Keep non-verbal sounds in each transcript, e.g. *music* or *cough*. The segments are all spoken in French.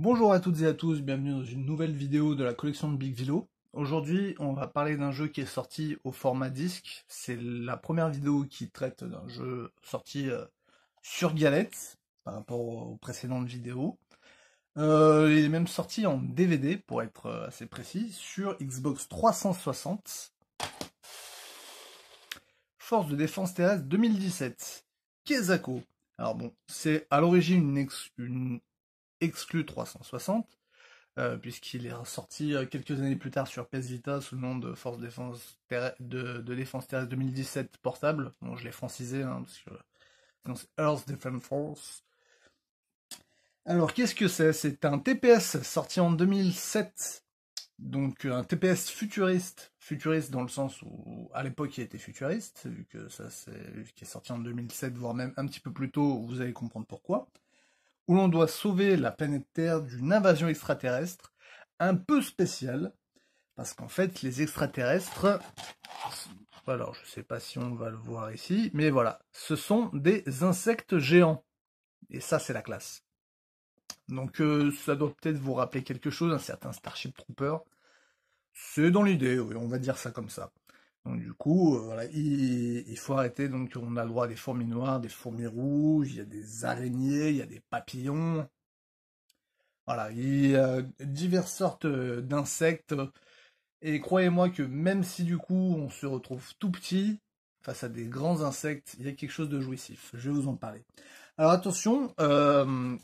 Bonjour à toutes et à tous, bienvenue dans une nouvelle vidéo de la collection de Big Vilo. Aujourd'hui, on va parler d'un jeu qui est sorti au format disque. C'est la première vidéo qui traite d'un jeu sorti euh, sur galette par rapport aux précédentes vidéos. Euh, il est même sorti en DVD, pour être euh, assez précis, sur Xbox 360. Force de défense terrestre 2017. Kezako. Alors bon, c'est à l'origine une exclu 360, euh, puisqu'il est sorti euh, quelques années plus tard sur PS Vita sous le nom de Force Défense de, Défense Terrestre 2017 portable. Bon, je l'ai francisé, hein, parce que c'est Earth Defense Force. Alors, qu'est-ce que c'est C'est un TPS sorti en 2007, donc euh, un TPS futuriste, futuriste dans le sens où à l'époque il était futuriste, vu que ça c'est qui est sorti en 2007, voire même un petit peu plus tôt, vous allez comprendre pourquoi où l'on doit sauver la planète Terre d'une invasion extraterrestre un peu spéciale, parce qu'en fait, les extraterrestres, alors je ne sais pas si on va le voir ici, mais voilà, ce sont des insectes géants. Et ça, c'est la classe. Donc euh, ça doit peut-être vous rappeler quelque chose, un certain Starship Trooper. C'est dans l'idée, on va dire ça comme ça. Donc, du coup, euh, voilà, il, faut arrêter. Donc, on a le droit à des fourmis noires, des fourmis rouges, il y a des araignées, il y a des papillons. Voilà, il y a diverses sortes euh, d'insectes. Et croyez-moi que même si du coup on se retrouve tout petit face à des grands insectes, il y a quelque chose de jouissif. Je vais vous en parler. Alors attention, euh,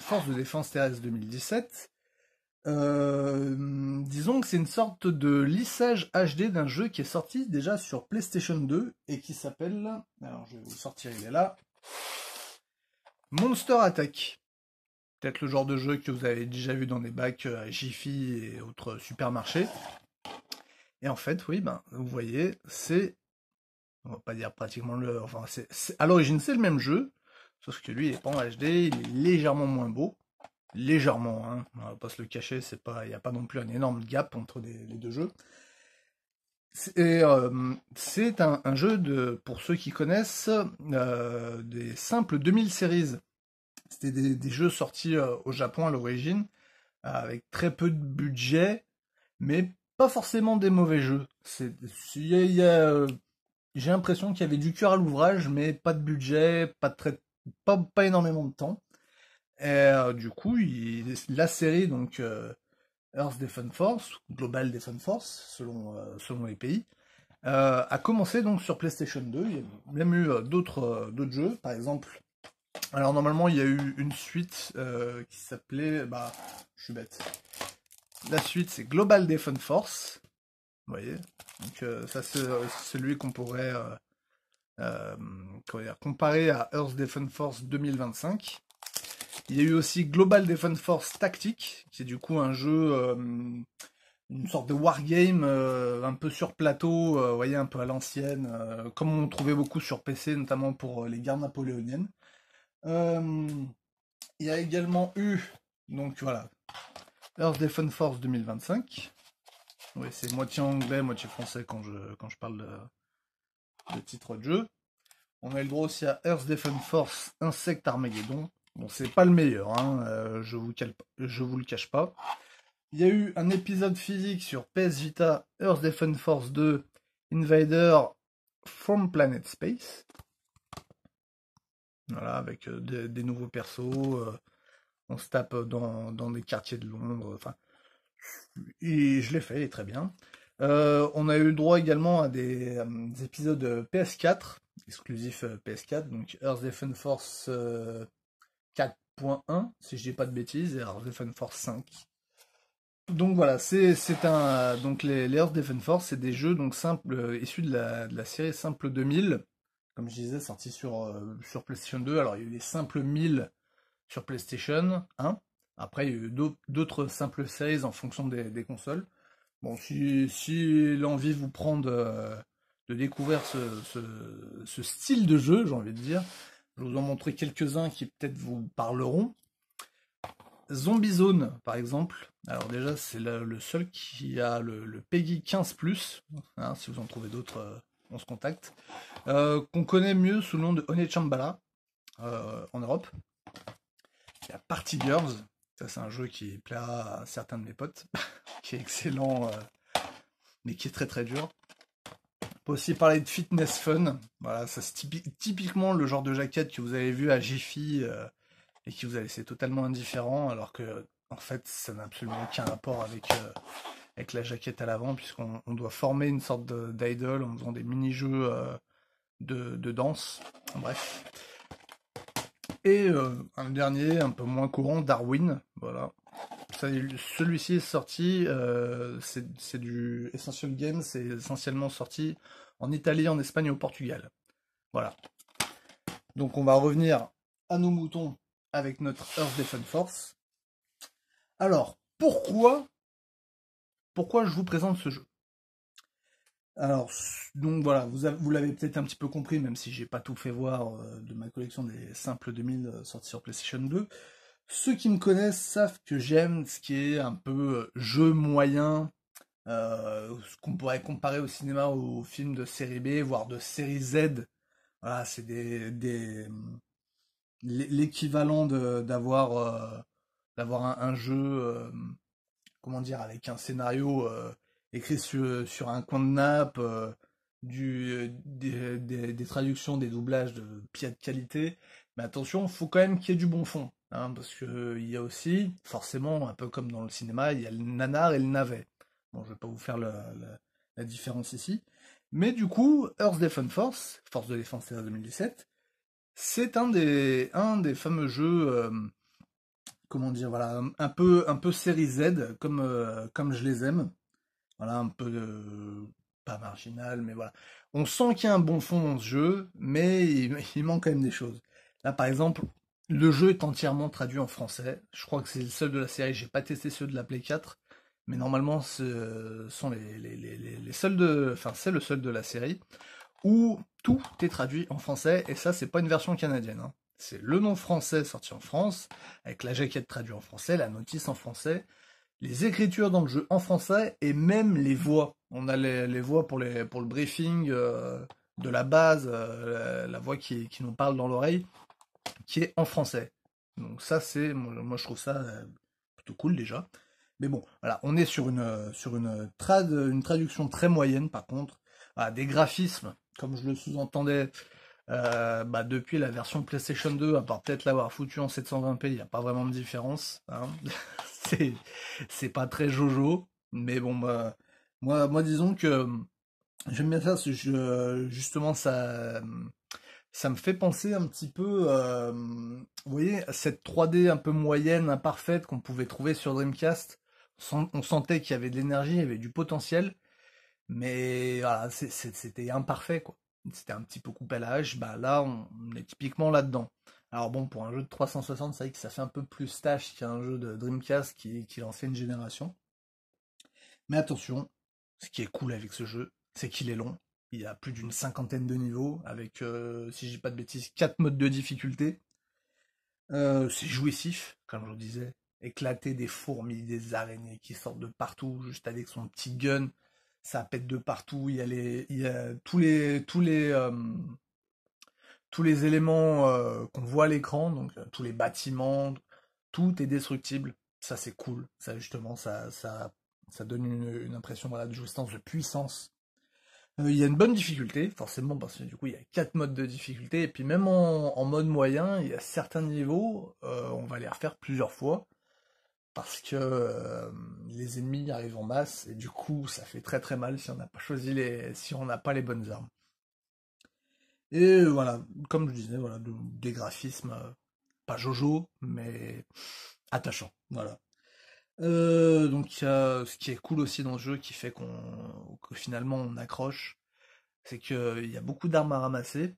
Force de défense terrestre 2017, euh, disons que c'est une sorte de lissage HD d'un jeu qui est sorti déjà sur PlayStation 2 et qui s'appelle, alors je vais vous le sortir, il est là, Monster Attack. Peut-être le genre de jeu que vous avez déjà vu dans des bacs euh, à Jiffy et autres supermarchés. Et en fait, oui, ben, vous voyez, c'est, on va pas dire pratiquement le, enfin, à l'origine c'est le même jeu, sauf que lui il est pas en HD, il est légèrement moins beau légèrement, hein. on va pas se le cacher, c'est pas, il n'y a pas non plus un énorme gap entre les, deux jeux. C'est euh, un, jeu de, pour ceux qui connaissent, euh, des simples 2000 séries. C'était des, jeux sortis euh, au Japon à l'origine, avec très peu de budget, mais pas forcément des mauvais jeux. J'ai l'impression qu'il y avait du cœur à l'ouvrage, mais pas de budget, pas, pas, pas énormément de temps. Et euh, du coup, la série, donc euh, Earth Defense Force, Global Defense Force, selon, euh, selon les pays, a commencé donc sur PlayStation 2. Il y a même eu d'autres jeux, par exemple. Alors normalement, il y a eu une suite qui s'appelait, bah, je suis bête. La suite, c'est Global Defense Force. Vous voyez Donc ça, c'est celui qu'on pourrait comparer à Earth Defense Force 2025. Il y a eu aussi Global Defense Force Tactique, qui est du coup un jeu, euh, une sorte de wargame, euh, un peu sur plateau, euh, voyez, un peu à l'ancienne, comme on trouvait beaucoup sur PC, notamment pour les guerres napoléoniennes. il y a également eu, donc voilà, Earth Defense Force 2025. Oui, c'est moitié anglais, moitié français quand je, quand je parle de, titre de jeu. On a le droit aussi à Earth Defense Force Insect Armageddon, Bon, c'est pas le meilleur, hein, euh, je, vous je vous le cache pas. Il y a eu un épisode physique sur PS Vita Earth Defense Force 2 Invader from Planet Space. Voilà, avec euh, des, nouveaux persos. Euh, on se tape dans, dans, des quartiers de Londres. Enfin, et je l'ai fait, il très bien. on a eu droit également à des, épisodes PS4, exclusifs PS4, donc Earth Defense Force 4.1, si je dis pas de bêtises, et Earth Defense Force 5. Donc voilà, c'est un. Donc les, Earth Defense Force, c'est des jeux donc simples, euh, issus de la, de la, série Simple 2000, comme je disais, sorti sur, euh, sur PlayStation 2. Alors il y a eu les Simple 1000 sur PlayStation 1. Après, il y a eu d'autres simples séries en fonction des, consoles. Bon, si, si l'envie vous prend de, de découvrir ce, ce, ce, style de jeu, j'ai envie de dire, je vous en montrer quelques-uns qui peut-être vous parleront. Zombie Zone, par exemple. Alors déjà, c'est le seul qui a le, Peggy PEGI hein, 15+. si vous en trouvez d'autres, euh, on se contacte. Euh, qu'on connaît mieux sous le nom de One Chambala euh, en Europe. Il y a Party Girls. Ça, c'est un jeu qui plaira à certains de mes potes. *laughs* qui est excellent, mais qui est très très dur peut aussi parler de fitness fun. Voilà, ça c'est typiquement le genre de jaquette que vous avez vu à Jiffy euh, et qui vous a laissé totalement indifférent, alors que en fait ça n'a absolument aucun rapport avec, euh, avec la jaquette à l'avant, puisqu'on doit former une sorte d'idol en faisant des mini-jeux euh, de, danse. bref. Et un dernier, un peu moins courant, Darwin. Voilà, celui-ci est sorti, euh, c'est du Essential Game, c'est essentiellement sorti en Italie, en Espagne et au Portugal. Voilà. Donc on va revenir à nos moutons avec notre Earth Defense Force. Alors, pourquoi, pourquoi je vous présente ce jeu alors, donc voilà, vous, l'avez peut-être un petit peu compris, même si j'ai pas tout fait voir euh, de ma collection des simples 2000 euh, sortis sur PlayStation 2. Ceux qui me connaissent savent que j'aime ce qui est un peu euh, jeu moyen, euh, ce qu'on pourrait comparer au cinéma aux films de série B, voire de série Z. Voilà, c'est des, des l'équivalent d'avoir euh, d'avoir un, jeu, comment dire, avec un scénario écrit sur, un coin de nappe, du, des, traductions, des doublages de pied qualité. Mais attention, il faut quand même qu'il y ait du bon fond. Hein, parce qu'il euh, il y a aussi, forcément, un peu comme dans le cinéma, il y a le nanar et le navet. Bon, je vais pas vous faire la, différence ici. Mais du coup, Earth Defense Force, Force de défense la 2017, c'est un des, un des fameux jeux, euh, comment dire, voilà, un, peu, un peu série Z, comme, euh, comme je les aime. Voilà, un peu pas marginal, mais voilà. On sent qu'il y a un bon fond dans ce jeu, mais il manque quand même des choses. Là, par exemple, le jeu est entièrement traduit en français. Je crois que c'est le seul de la série. J'ai pas testé ceux de la Play 4, mais normalement, ce sont les, seuls de, enfin, c'est le seul de la série où tout est traduit en français. Et ça, c'est pas une version canadienne. Hein. C'est le nom français sorti en France, avec la jaquette traduite en français, la notice en français, les écritures dans le jeu en français et même les voix. On a les, voix pour, les, pour le briefing euh, de la base, euh, la, voix qui, nous parle dans l'oreille qui est en français. Donc ça, c'est moi je trouve ça euh, plutôt cool déjà. Mais bon, voilà, on est sur une euh, sur une trad une traduction très moyenne par contre. des graphismes, comme je le sous-entendais euh, bah, depuis la version PlayStation 2, à part peut-être l'avoir foutu en 720p, il n'y a pas vraiment de différence. Hein. *laughs* c'est pas très jojo, mais bon, bah, moi, moi disons que j'aime bien ça, je, justement ça, ça me fait penser un petit peu, euh, vous voyez, à cette 3D un peu moyenne, imparfaite qu'on pouvait trouver sur Dreamcast. On sentait qu'il y avait de l'énergie, il y avait du potentiel, mais voilà, c'était imparfait, quoi. C'était un petit peu coupé à la bah là, on, est typiquement là-dedans. Alors bon, pour un jeu de 360, c'est vrai que ça fait un peu plus tâche qu'un jeu de Dreamcast qui, qui lançait une génération. Mais attention, ce qui est cool avec ce jeu, c'est qu'il est long. Il y a plus d'une cinquantaine de niveaux, avec, euh, si je dis pas de bêtises, quatre modes de difficulté. Euh, c'est jouissif, comme je vous disais. Éclater des fourmis, des araignées qui sortent de partout, juste avec son petit gun. Ça pète de partout. Il y a, les, tous les, tous les, euh, tous les éléments qu'on voit à l'écran, donc tous les bâtiments, tout est destructible. Ça, c'est cool. Ça, justement, ça, ça, ça donne une, impression de jouissance, de puissance euh, il y a une bonne difficulté, forcément, parce que du coup, il y a quatre modes de difficulté, et puis même en, mode moyen, il y a certains niveaux, euh, on va les refaire plusieurs fois, parce que euh, les ennemis arrivent en masse, et du coup, ça fait très très mal si on n'a pas choisi les... si on n'a pas les bonnes armes. Et voilà, comme je disais, voilà, des graphismes, pas jojo, mais attachants, voilà. Euh, donc ce qui est cool aussi dans le jeu qui fait qu'on que finalement on accroche, c'est qu'il y a beaucoup d'armes à ramasser,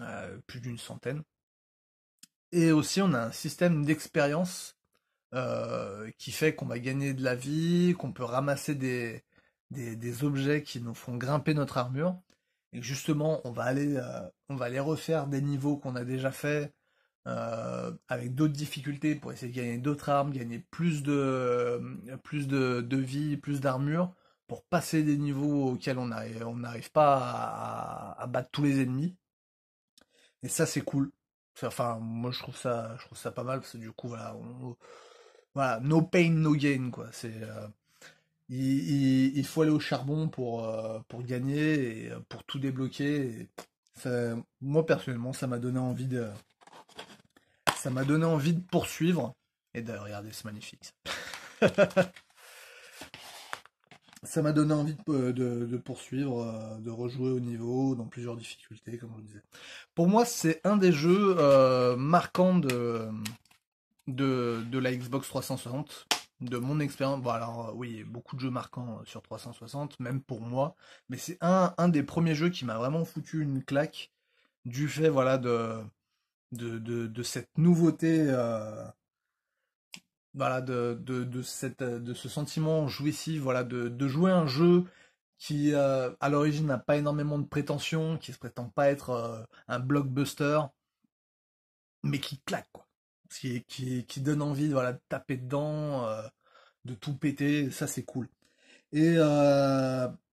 euh, plus d'une centaine. Et aussi on a un système d'expérience euh, qui fait qu'on va gagner de la vie, qu'on peut ramasser des, des, des, objets qui nous font grimper notre armure. Et justement, on va aller, on va aller refaire des niveaux qu'on a déjà fait, euh, avec d'autres difficultés pour essayer de gagner d'autres armes, gagner plus de, euh, plus de, vie, plus d'armure, pour passer des niveaux auxquels on n'arrive on pas à, battre tous les ennemis. Et ça c'est cool. Enfin, moi je trouve ça, je trouve ça pas mal parce que du coup voilà, on, voilà, no pain no gain quoi. C'est euh, il, faut aller au charbon pour, pour gagner et pour tout débloquer. moi personnellement, ça m'a donné envie de, ça m'a donné envie de poursuivre et d'ailleurs, regardez, c'est magnifique. *laughs* ça m'a donné envie de, euh, poursuivre, euh, de rejouer au niveau dans plusieurs difficultés, comme je vous disais. Pour moi, c'est un des jeux euh, marquants de, de, la Xbox 360, de mon expérience. Bon, alors oui, beaucoup de jeux marquants sur 360, même pour moi, mais c'est un, un des premiers jeux qui m'a vraiment foutu une claque du fait voilà de de, cette nouveauté, euh, voilà, de, de, de, cette, de ce sentiment jouissif, voilà, de, jouer un jeu qui euh, à l'origine n'a pas énormément de prétentions, qui se prétend pas être euh, un blockbuster, mais qui claque quoi, qui, qui, qui donne envie voilà, de taper dedans, de tout péter, ça c'est cool. Et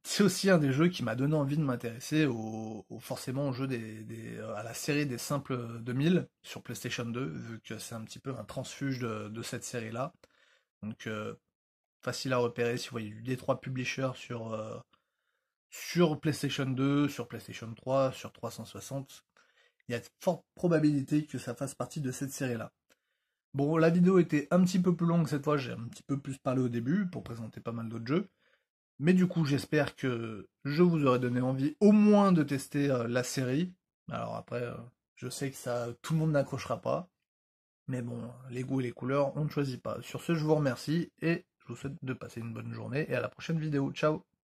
c'est aussi un des jeux qui m'a donné envie de m'intéresser au, forcément au jeu des, à la série des simples 2000 sur PlayStation 2, vu que c'est un petit peu un transfuge de, cette série-là. Donc euh, facile à repérer si vous voyez du trois publishers Publisher sur, euh, sur PlayStation 2, sur PlayStation 3, sur 360. Il y a de fortes probabilités que ça fasse partie de cette série-là. Bon, la vidéo était un petit peu plus longue cette fois, j'ai un petit peu plus parlé au début pour présenter pas mal d'autres jeux. Mais du coup, j'espère que je vous aurai donné envie au moins de tester euh, la série. Alors après, euh, je sais que ça, tout le monde n'accrochera pas. Mais bon, les goûts et les couleurs, on ne choisit pas. Sur ce, je vous remercie et je vous souhaite de passer une bonne journée et à la prochaine vidéo. Ciao